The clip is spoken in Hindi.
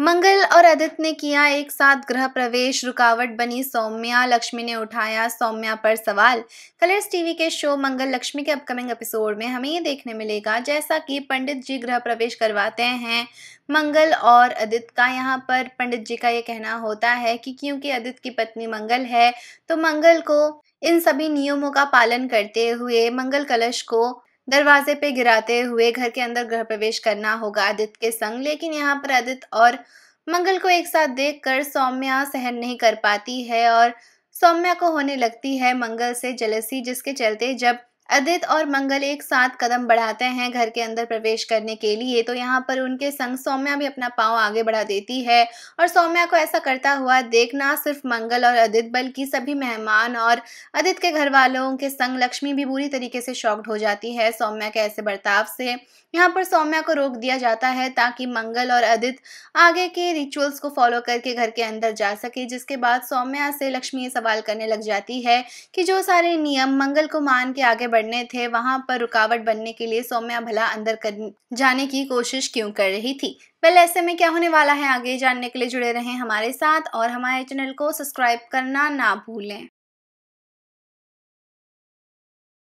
मंगल और आदित्य ने किया एक साथ गृह प्रवेश रुकावट बनी सौम्या लक्ष्मी ने उठाया सौम्या पर सवाल कलर्स टीवी के शो मंगल लक्ष्मी के अपकमिंग एपिसोड में हमें ये देखने मिलेगा जैसा कि पंडित जी गृह प्रवेश करवाते हैं मंगल और अदित का यहाँ पर पंडित जी का ये कहना होता है कि क्योंकि अदित की पत्नी मंगल है तो मंगल को इन सभी नियमों का पालन करते हुए मंगल कलश को दरवाजे पे गिराते हुए घर के अंदर गृह प्रवेश करना होगा आदित्य के संग लेकिन यहाँ पर आदित्य और मंगल को एक साथ देखकर सौम्या सहन नहीं कर पाती है और सौम्या को होने लगती है मंगल से जलसी जिसके चलते जब अदित और मंगल एक साथ कदम बढ़ाते हैं घर के अंदर प्रवेश करने के लिए तो यहाँ पर उनके संग सौम्या भी अपना पाँव आगे बढ़ा देती है और सौम्या को ऐसा करता हुआ देखना सिर्फ मंगल और अदित बल्कि सभी मेहमान और अदित के घर वालों के संग लक्ष्मी भी बुरी तरीके से शॉक्ड हो जाती है सौम्या के ऐसे बर्ताव से यहाँ पर सौम्या को रोक दिया जाता है ताकि मंगल और अदित आगे के रिचुअल्स को फॉलो करके घर के अंदर जा सके जिसके बाद सौम्या से लक्ष्मी सवाल करने लग जाती है कि जो सारे नियम मंगल को मान के आगे बढ़ने थे वहां पर रुकावट बनने के लिए सौम्या भला अंदर कर जाने की कोशिश क्यों कर रही थी वेल ऐसे में क्या होने वाला है आगे जानने के लिए जुड़े रहें हमारे साथ और हमारे चैनल को सब्सक्राइब करना ना भूलें